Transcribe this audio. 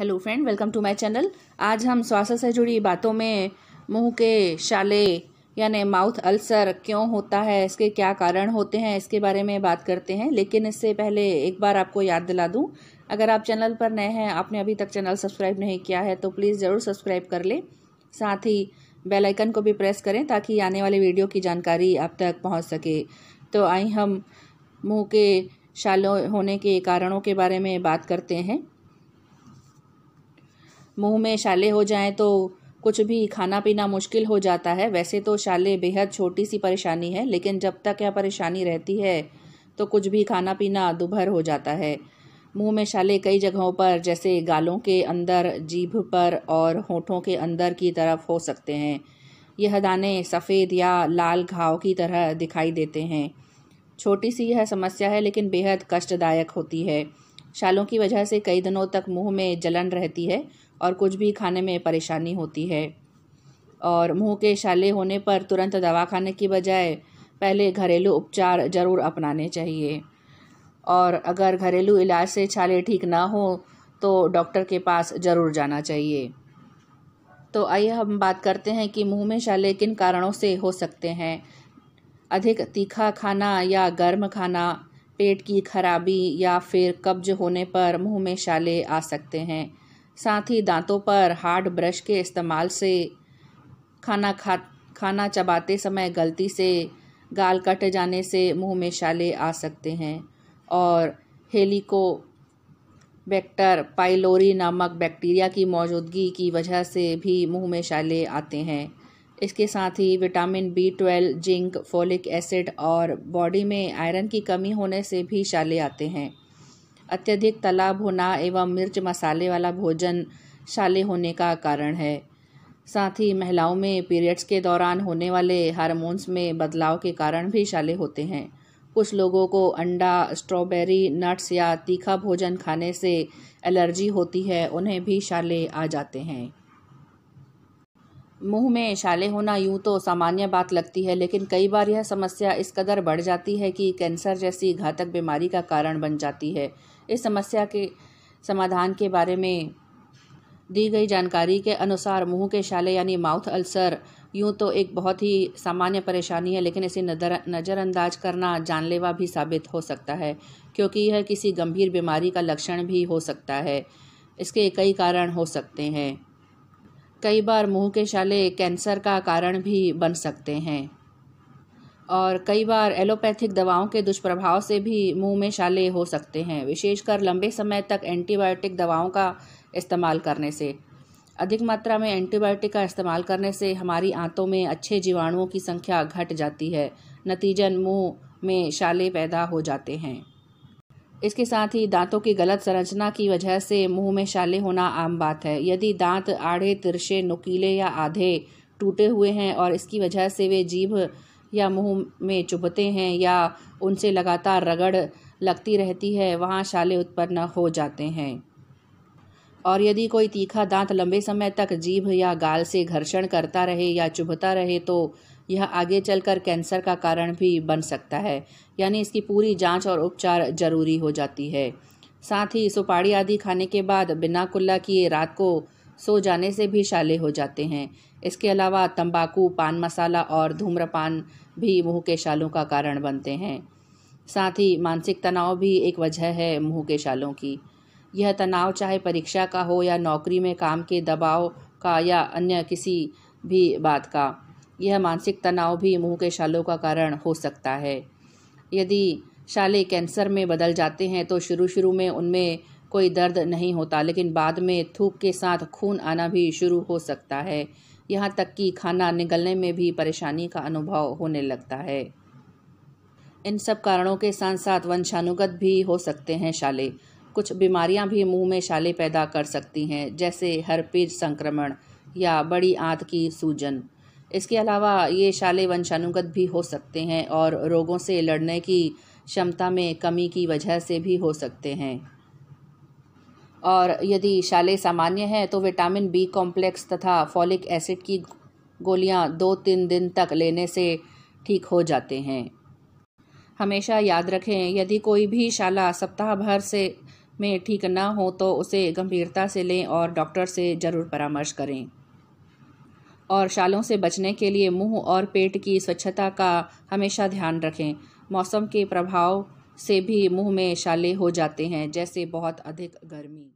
hello friend welcome to my channel आज हम श्वास से जुड़ी बातों में मुंह के शाले यानी माउथ अल्सर क्यों होता है इसके क्या कारण होते हैं इसके बारे में बात करते हैं लेकिन इससे पहले एक बार आपको याद दिला दूं अगर आप चैनल पर नए हैं आपने अभी तक चैनल सब्सक्राइब नहीं किया है तो प्लीज़ ज़रूर सब्सक्राइब कर लें साथ ही बेलाइकन को भी प्रेस करें ताकि आने वाले वीडियो की जानकारी आप तक पहुँच सके तो आई हम मुँह के शालों होने के कारणों के बारे में बात करते हैं मुंह में शाले हो जाएं तो कुछ भी खाना पीना मुश्किल हो जाता है वैसे तो शाले बेहद छोटी सी परेशानी है लेकिन जब तक यह परेशानी रहती है तो कुछ भी खाना पीना दुभर हो जाता है मुंह में शाले कई जगहों पर जैसे गालों के अंदर जीभ पर और होठों के अंदर की तरफ हो सकते हैं यह दाने सफ़ेद या लाल घाव की तरह दिखाई देते हैं छोटी सी यह समस्या है लेकिन बेहद कष्टदायक होती है शालों की वजह से कई दिनों तक मुंह में जलन रहती है और कुछ भी खाने में परेशानी होती है और मुंह के शाले होने पर तुरंत दवा खाने की बजाय पहले घरेलू उपचार ज़रूर अपनाने चाहिए और अगर घरेलू इलाज से छाले ठीक ना हो तो डॉक्टर के पास ज़रूर जाना चाहिए तो आइए हम बात करते हैं कि मुंह में छाले किन कारणों से हो सकते हैं अधिक तीखा खाना या गर्म खाना पेट की खराबी या फिर कब्ज होने पर मुंह में छाले आ सकते हैं साथ ही दांतों पर हार्ड ब्रश के इस्तेमाल से खाना खा खाना चबाते समय गलती से गाल कट जाने से मुंह में शाले आ सकते हैं और हेलिको बैक्टर पाइलोरी नामक बैक्टीरिया की मौजूदगी की वजह से भी मुंह में शाले आते हैं इसके साथ ही vitamin B twelve zinc folic acid और बॉडी में आयरन की कमी होने से भी शाले आते हैं अत्यधिक तला भुना एवं मिर्च मसाले वाला भोजन शाले होने का कारण है साथ ही महिलाओं में पीरियड्स के दौरान होने वाले हार्मोन्स में बदलाव के कारण भी शाले होते हैं कुछ लोगों को अंडा स्ट्रॉबेरी नट्स या तीखा भोजन खाने से एलर्जी होती है उन्हें भी शाले आ जाते हैं मुंह में इशाले होना यूं तो सामान्य बात लगती है लेकिन कई बार यह समस्या इस कदर बढ़ जाती है कि कैंसर जैसी घातक बीमारी का कारण बन जाती है इस समस्या के समाधान के बारे में दी गई जानकारी के अनुसार मुंह के शाले यानी माउथ अल्सर यूं तो एक बहुत ही सामान्य परेशानी है लेकिन इसे नजर नज़रअंदाज करना जानलेवा भी साबित हो सकता है क्योंकि यह किसी गंभीर बीमारी का लक्षण भी हो सकता है इसके कई कारण हो सकते हैं कई बार मुंह के शाले कैंसर का कारण भी बन सकते हैं और कई बार एलोपैथिक दवाओं के दुष्प्रभाव से भी मुंह में शाले हो सकते हैं विशेषकर लंबे समय तक एंटीबायोटिक दवाओं का इस्तेमाल करने से अधिक मात्रा में एंटीबायोटिक का इस्तेमाल करने से हमारी आंतों में अच्छे जीवाणुओं की संख्या घट जाती है नतीजन मुंह में शाले पैदा हो जाते हैं इसके साथ ही दांतों की गलत संरचना की वजह से मुंह में शाले होना आम बात है यदि दांत आढ़े तिरछे नुकीले या आधे टूटे हुए हैं और इसकी वजह से वे जीभ या मुंह में चुभते हैं या उनसे लगातार रगड़ लगती रहती है वहाँ शाले उत्पन्न हो जाते हैं और यदि कोई तीखा दांत लंबे समय तक जीभ या गाल से घर्षण करता रहे या चुभता रहे तो यह आगे चलकर कैंसर का कारण भी बन सकता है यानी इसकी पूरी जांच और उपचार जरूरी हो जाती है साथ ही सुपाड़ी आदि खाने के बाद बिना कुल्ला किए रात को सो जाने से भी शाले हो जाते हैं इसके अलावा तंबाकू पान मसाला और धूम्रपान भी मुंह के शालों का कारण बनते हैं साथ ही मानसिक तनाव भी एक वजह है मुंह के शालों की यह तनाव चाहे परीक्षा का हो या नौकरी में काम के दबाव का या अन्य किसी भी बात का यह मानसिक तनाव भी मुंह के शालों का कारण हो सकता है यदि शाले कैंसर में बदल जाते हैं तो शुरू शुरू में उनमें कोई दर्द नहीं होता लेकिन बाद में थूक के साथ खून आना भी शुरू हो सकता है यहाँ तक कि खाना निगलने में भी परेशानी का अनुभव होने लगता है इन सब कारणों के साथ साथ वंशानुगत भी हो सकते हैं शाले कुछ बीमारियाँ भी मुंह में शाले पैदा कर सकती हैं जैसे हरपेज संक्रमण या बड़ी आंत की सूजन इसके अलावा ये शाले वंशानुगत भी हो सकते हैं और रोगों से लड़ने की क्षमता में कमी की वजह से भी हो सकते हैं और यदि शाले सामान्य हैं तो विटामिन बी कॉम्प्लेक्स तथा फॉलिक एसिड की गोलियां दो तीन दिन तक लेने से ठीक हो जाते हैं हमेशा याद रखें यदि कोई भी शाला सप्ताह भर से में ठीक ना हो तो उसे गंभीरता से लें और डॉक्टर से ज़रूर परामर्श करें और शालों से बचने के लिए मुंह और पेट की स्वच्छता का हमेशा ध्यान रखें मौसम के प्रभाव से भी मुंह में शाले हो जाते हैं जैसे बहुत अधिक गर्मी